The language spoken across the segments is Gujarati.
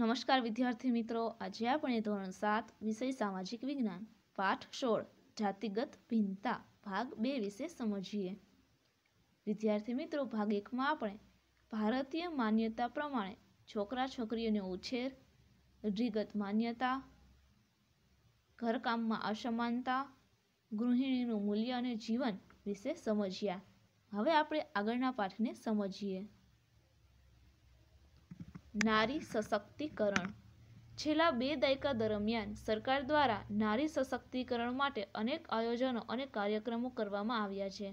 નમસ્કાર વિદ્યાર્થી મિત્રો આજે આપણે ધોરણ સાત વિષય સામાજિક વિજ્ઞાન પાઠ સોળ જાતિગત ભિન્નતા ભાગ બે વિશે સમજીએ વિદ્યાર્થી મિત્રો ભાગ એકમાં આપણે ભારતીય માન્યતા પ્રમાણે છોકરા છોકરીઓને ઉછેર રૂઢિગત માન્યતા ઘરકામમાં અસમાનતા ગૃહિણીનું મૂલ્ય અને જીવન વિશે સમજ્યા હવે આપણે આગળના પાઠને સમજીએ નારી સશક્તિકરણ છેલ્લા બે દાયકા દરમિયાન સરકાર દ્વારા નારી સશક્તિકરણ માટે અનેક આયોજનો અને કાર્યક્રમો કરવામાં આવ્યા છે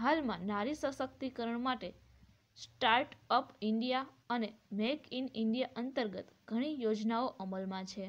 હાલમાં નારી સશક્તિકરણ માટે સ્ટાર્ટ અપ ઇન્ડિયા અને મેક ઇન ઇન્ડિયા અંતર્ગત ઘણી યોજનાઓ અમલમાં છે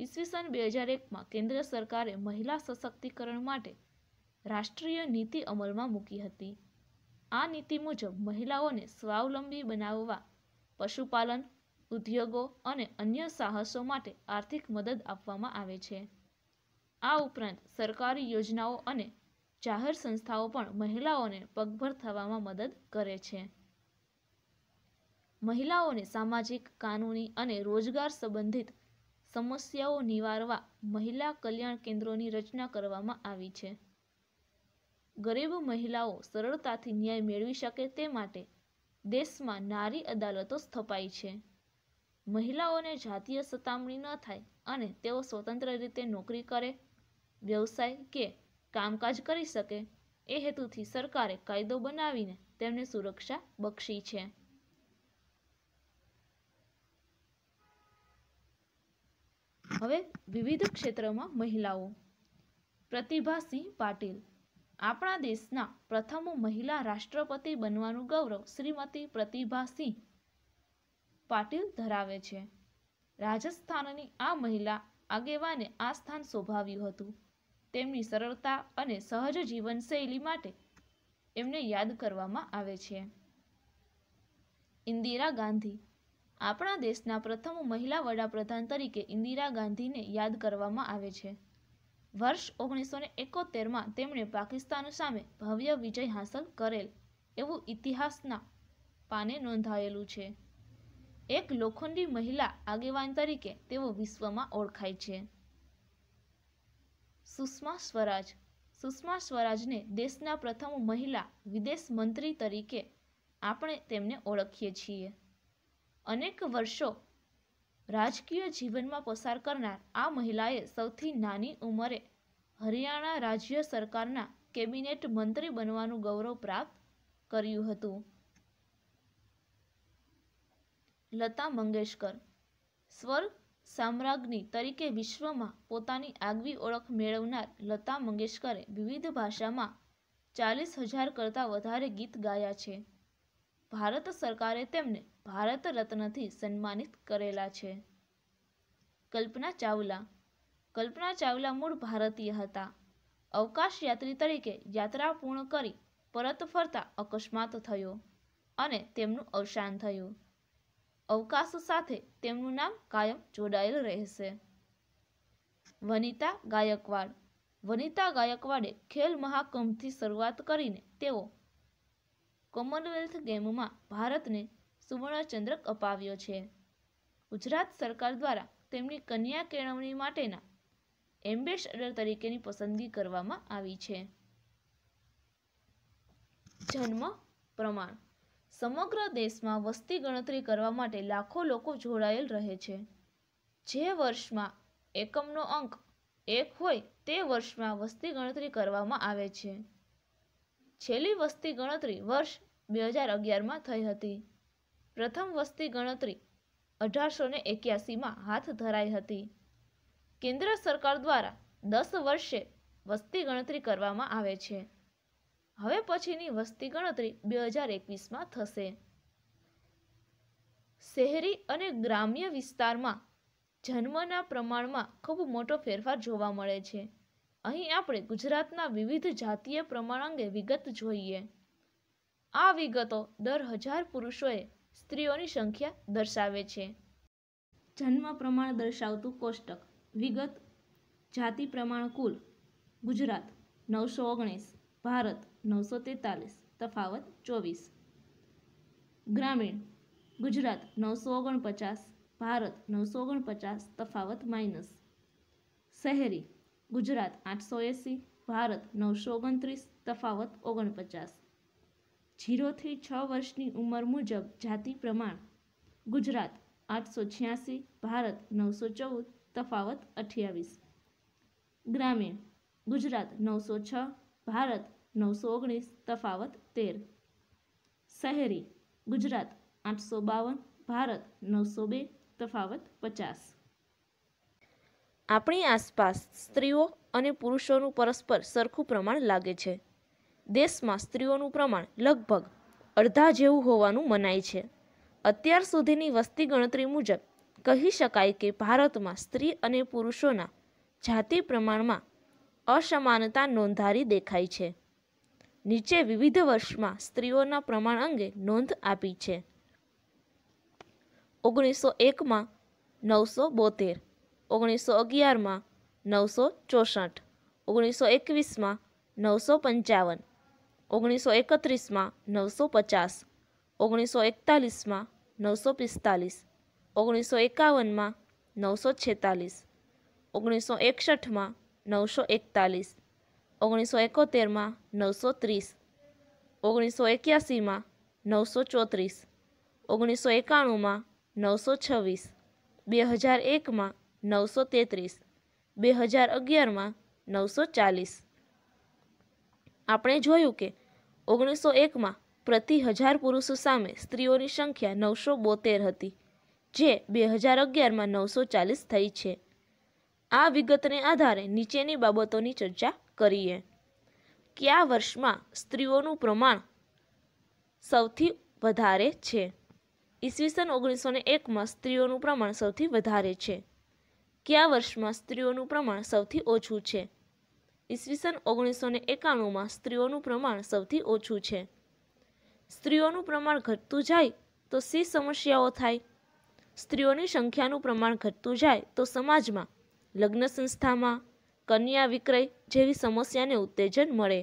ઈસવીસન બે હજાર એકમાં કેન્દ્ર સરકારે મહિલા સશક્તિકરણ માટે રાષ્ટ્રીય નીતિ અમલમાં મૂકી હતી આ નીતિ મુજબ મહિલાઓને સ્વાવલંબી બનાવવા પશુપાલન ઉદ્યોગો અને અન્ય સાહસો માટે આર્થિક મદદ આપવામાં આવે છે આ ઉપરાંત સરકારી યોજનાઓ અને જાહેર સંસ્થાઓ પણ મહિલાઓને પગભર થવામાં મદદ કરે છે મહિલાઓને સામાજિક કાનૂની અને રોજગાર સંબંધિત સમસ્યાઓ નિવારવા મહિલા કલ્યાણ કેન્દ્રોની રચના કરવામાં આવી છે ગરીબ મહિલાઓ સરળતાથી ન્યાય મેળવી શકે તે માટે દેશમાં નારી અદાલતો સ્થપાઈ છે મહિલાઓને જાતીય સતામણી ન થાય અને તેઓ સ્વતંત્ર રીતે નોકરી કરે વ્યવસાય કે કામકાજ કરી શકે એ હેતુથી સરકારે કાયદો બનાવીને તેમને સુરક્ષા બક્ષી છે હવે વિવિધ ક્ષેત્રોમાં મહિલાઓ પ્રતિભાસિંહ પાટીલ આપણા દેશના પ્રથમ મહિલા રાષ્ટ્રપતિ બનવાનું ગૌરવ શ્રીમતી પ્રતિભાસિંહ પાટીલ ધરાવે છે રાજસ્થાનની આ મહિલા આગેવાને આ સ્થાન શોભાવ્યું હતું તેમની સરળતા અને સહજ જીવનશૈલી માટે એમને યાદ કરવામાં આવે છે ઇન્દિરા ગાંધી આપણા દેશના પ્રથમ મહિલા વડાપ્રધાન તરીકે ઇન્દિરા ગાંધીને યાદ કરવામાં આવે છે વર્ષ ઓગણીસો ને એકોતેરમાં તેમણે પાકિસ્તાન સામે ભવ્ય વિજય હાંસલ કરેલ એવું ઇતિહાસના પાને નોંધાયેલું છે એક લોખંડી મહિલા આગેવાન તરીકે તેઓ વિશ્વમાં ઓળખાય છે સુષ્મા સ્વરાજ સુષ્મા સ્વરાજને દેશના પ્રથમ મહિલા વિદેશ મંત્રી તરીકે આપણે તેમને ઓળખીએ છીએ અનેક વર્ષો રાજકીય જીવનમાં પસાર કરનાર આ મહિલાએ સૌથી નાની ઉંમરે હરિયાણા રાજ્ય સરકારના કેબિનેટ મંત્રી બનવાનું ગૌરવ પ્રાપ્ત કર્યું હતું લતા મંગેશકર સ્વર્ગ સામ્રાજ્ઞી તરીકે વિશ્વમાં પોતાની આગવી ઓળખ મેળવનાર લતા મંગેશકરે વિવિધ ભાષામાં ચાલીસ હજાર કરતાં વધારે ગીત ગાયા છે ભારત સરકારે તેમને ભારત રત્નથી સન્માનિત કરેલા છે કલ્પના ચાવલા કલ્પના ચાવલા મૂળ ભારતીય હતા અવકાશયાત્રી તરીકે યાત્રા પૂર્ણ કરી પરત ફરતા અકસ્માત થયો અને તેમનું અવસાન થયું અવકાશ સાથે તેમનું નામ કાયમ જોડાયેલ રહેશે વનિતા ગાયકવાડ વનિતા ગાયકવાડે ખેલ મહાકુંભથી શરૂઆત કરીને તેઓ કોમનવેલ્થ ગેમમાં ભારતને સુવર્ણચંદ્રક અપાવ્યો છે ગુજરાત સરકાર દ્વારા તેમની કન્યા કેળવણી માટેના એમ્બેસેડર તરીકેની પસંદગી કરવામાં આવી છે જન્મ પ્રમાણ સમગ્ર દેશમાં વસ્તી ગણતરી કરવા માટે લાખો લોકો જોડાયેલ રહે છે જે વર્ષમાં એકમનો અંક એક હોય તે વર્ષમાં વસ્તી ગણતરી કરવામાં આવે છે છેલ્લી વસ્તી ગણતરી વર્ષ બે હજાર અગિયારમાં થઈ હતી પ્રથમ વસ્તી ગણતરી અઢારસો ને એક્યાસીમાં હાથ ધરાઈ હતી કેન્દ્ર સરકાર દ્વારા દસ વર્ષે વસ્તી ગણતરી કરવામાં આવે છે હવે પછીની વસ્તી ગણતરી બે હજાર એકવીસમાં થશે શહેરી અને ગ્રામ્ય વિસ્તારમાં જન્મના પ્રમાણમાં ખૂબ મોટો ફેરફાર જોવા મળે છે અહીં આપણે ગુજરાતના વિવિધ જાતીય પ્રમાણ અંગે વિગત જોઈએ આ વિગતો દર હજાર પુરુષોએ સ્ત્રીઓની સંખ્યા દર્શાવે છે જન્મ પ્રમાણ દર્શાવતું કોષ્ટક વિગત જાતિ પ્રમાણ કુલ ગુજરાત નવસો ઓગણીસ ભારત નવસો તેતાલીસ તફાવત ચોવીસ ગ્રામીણ ગુજરાત નવસો ઓગણપચાસ ભારત નવસો ઓગણપચાસ તફાવત માઇનસ શહેરી ગુજરાત આઠસો એંસી ભારત નવસો ઓગણત્રીસ તફાવત ઓગણપચાસ જીરોથી છ વર્ષની ઉંમર મુજબ જાતિ પ્રમાણ ગુજરાત આઠસો છ્યાસી ભારત નવસો ચૌદ તફાવત અઠ્યાવીસ ગ્રામીણ ગુજરાત નવસો છ ભારત નવસો ઓગણીસ તફાવત તેર શહેરી ગુજરાત આઠસો બાવન ભારત નવસો બે તફાવત પચાસ આપણી આસપાસ સ્ત્રીઓ અને પુરુષોનું પરસ્પર સરખું પ્રમાણ લાગે છે દેશમાં સ્ત્રીઓનું પ્રમાણ લગભગ અડધા જેવું હોવાનું મનાય છે અત્યાર સુધીની વસ્તી ગણતરી મુજબ કહી શકાય કે ભારતમાં સ્ત્રી અને પુરુષોના જાતિ પ્રમાણમાં અસમાનતા નોંધારી દેખાય છે નીચે વિવિધ વર્ષમાં સ્ત્રીઓના પ્રમાણ અંગે નોંધ આપી છે ઓગણીસો એકમાં નવસો બોતેર ઓગણીસો અગિયારમાં નવસો ચોસઠ ઓગણીસો એકવીસમાં નવસો પંચાવન ઓગણીસો એકત્રીસમાં નવસો પચાસ ઓગણીસો એકતાલીસમાં નવસો પિસ્તાલીસ ઓગણીસો એકાવનમાં નવસો છેતાલીસ ઓગણીસો એકસઠમાં નવસો એકતાલીસ ઓગણીસો એકોતેરમાં નવસો ત્રીસ ઓગણીસો એક્યાસીમાં નવસો ચોત્રીસ ઓગણીસો એકાણુંમાં નવસો છવ્વીસ બે હજાર એકમાં નવસો તેત્રીસ બે હજાર અગિયારમાં નવસો ચાલીસ આપણે જોયું કે ઓગણીસો એકમાં પ્રતિ હજાર પુરુષો સામે સ્ત્રીઓની સંખ્યા નવસો બોતેર હતી જે બે હજાર અગિયારમાં નવસો ચાલીસ થઈ છે આ વિગતને આધારે નીચેની બાબતોની ચર્ચા કરીએ કયા વર્ષમાં સ્ત્રીઓનું પ્રમાણ સૌથી વધારે છે ઈસવીસન ઓગણીસો એકમાં સ્ત્રીઓનું પ્રમાણ સૌથી વધારે છે કયા વર્ષમાં સ્ત્રીઓનું પ્રમાણ સૌથી ઓછું છે ઈસવીસન ઓગણીસો ને એકાણુંમાં સ્ત્રીઓનું પ્રમાણ સૌથી ઓછું છે સ્ત્રીઓનું પ્રમાણ ઘટતું જાય તો સી સમસ્યાઓ થાય સ્ત્રીઓની સંખ્યાનું પ્રમાણ ઘટતું જાય તો સમાજમાં લગ્ન સંસ્થામાં કન્યા વિક્રય જેવી સમસ્યાને ઉત્તેજન મળે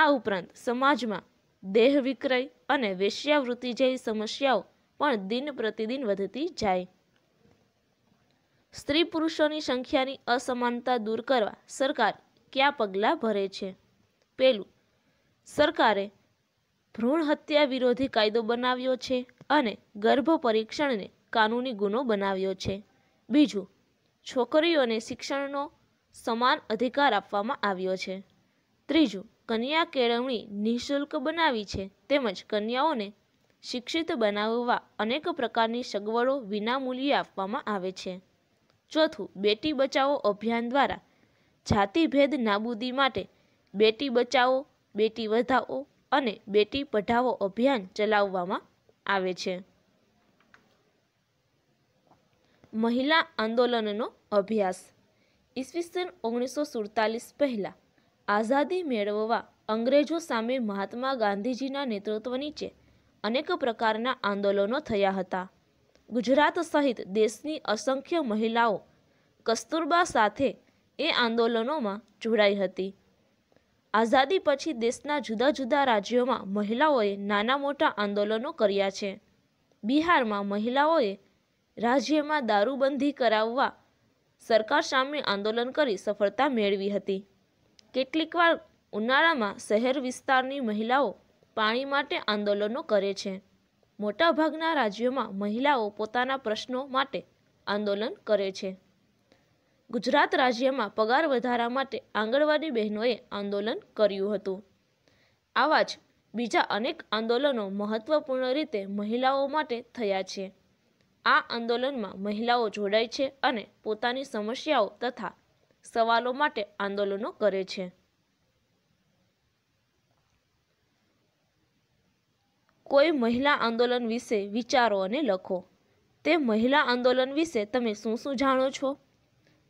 આ ઉપરાંત સમાજમાં દેહ વિક્રય અને વેશ્યાવૃત્તિ જેવી સમસ્યાઓ પણ દિન પ્રતિદિન વધતી જાય સ્ત્રી પુરુષોની સંખ્યાની અસમાનતા દૂર કરવા સરકાર કયા પગલાં ભરે છે પહેલું સરકારે ભ્રૂણ હત્યા વિરોધી કાયદો બનાવ્યો છે અને ગર્ભ પરીક્ષણને કાનૂની ગુનો બનાવ્યો છે બીજું છોકરીઓને શિક્ષણનો સમાન અધિકાર આપવામાં આવ્યો છે ત્રીજું કન્યા કેળવણી નિઃશુલ્ક બનાવી છે તેમજ કન્યાઓને શિક્ષિત બનાવવા અનેક પ્રકારની સગવડો વિનામૂલ્યે આપવામાં આવે છે ચોથું બેટી બચાવો અભિયાન દ્વારા જાતિભેદ નાબૂદી માટે બેટી બચાવો બેટી વધાવો અને બેટી પઢાવો અભિયાન ચલાવવામાં આવે છે મહિલા આંદોલનનો અભ્યાસ ઈસવીસન ઓગણીસો સુડતાલીસ પહેલાં આઝાદી મેળવવા અંગ્રેજો સામે મહાત્મા ગાંધીજીના નેતૃત્વ નીચે અનેક પ્રકારના આંદોલનો થયા હતા ગુજરાત સહિત દેશની અસંખ્ય મહિલાઓ કસ્તુરબા સાથે એ આંદોલનોમાં જોડાઈ હતી આઝાદી પછી દેશના જુદા જુદા રાજ્યોમાં મહિલાઓએ નાના મોટા આંદોલનો કર્યા છે બિહારમાં મહિલાઓએ રાજ્યમાં દારૂબંધી કરાવવા સરકાર સામે આંદોલન કરી સફળતા મેળવી હતી કેટલીકવાર ઉનાળામાં શહેર વિસ્તારની મહિલાઓ પાણી માટે આંદોલનો કરે છે મોટાભાગના રાજ્યોમાં મહિલાઓ પોતાના પ્રશ્નો માટે આંદોલન કરે છે ગુજરાત રાજ્યમાં પગાર વધારા માટે આંગણવાડી બહેનોએ આંદોલન કર્યું હતું આવા જ બીજા અનેક આંદોલનો મહત્વપૂર્ણ રીતે મહિલાઓ માટે થયા છે આ આંદોલનમાં મહિલાઓ જોડાય છે અને પોતાની સમસ્યાઓ તથા સવાલો માટે આંદોલનો કરે છે કોઈ મહિલા આંદોલન વિશે વિચારો અને લખો તે મહિલા આંદોલન વિશે તમે શું શું જાણો છો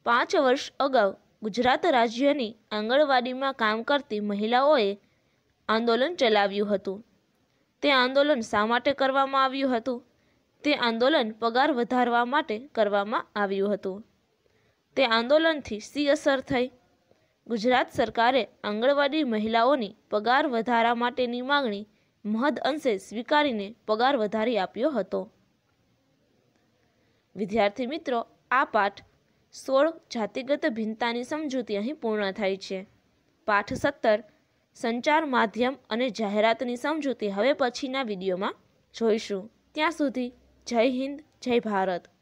પાંચ વર્ષ અગાઉ ગુજરાત રાજ્યની આંગણવાડીમાં કામ કરતી મહિલાઓએ આંદોલન ચલાવ્યું હતું તે આંદોલન શા માટે કરવામાં આવ્યું હતું તે આંદોલન પગાર વધારવા માટે કરવામાં આવ્યું હતું તે આંદોલનથી સી અસર થઈ ગુજરાત સરકારે આંગણવાડી મહિલાઓની પગાર વધારા માટેની માગણી મહદ અંશે સ્વીકારીને પગાર વધારી આપ્યો હતો વિદ્યાર્થી મિત્રો આ પાઠ સોળ જાતિગત ભિન્નતાની સમજૂતી અહીં પૂર્ણ થાય છે પાઠ સત્તર સંચાર માધ્યમ અને જાહેરાતની સમજૂતી હવે પછીના વિડીયોમાં જોઈશું ત્યાં સુધી જય હિન્દ જય ભારત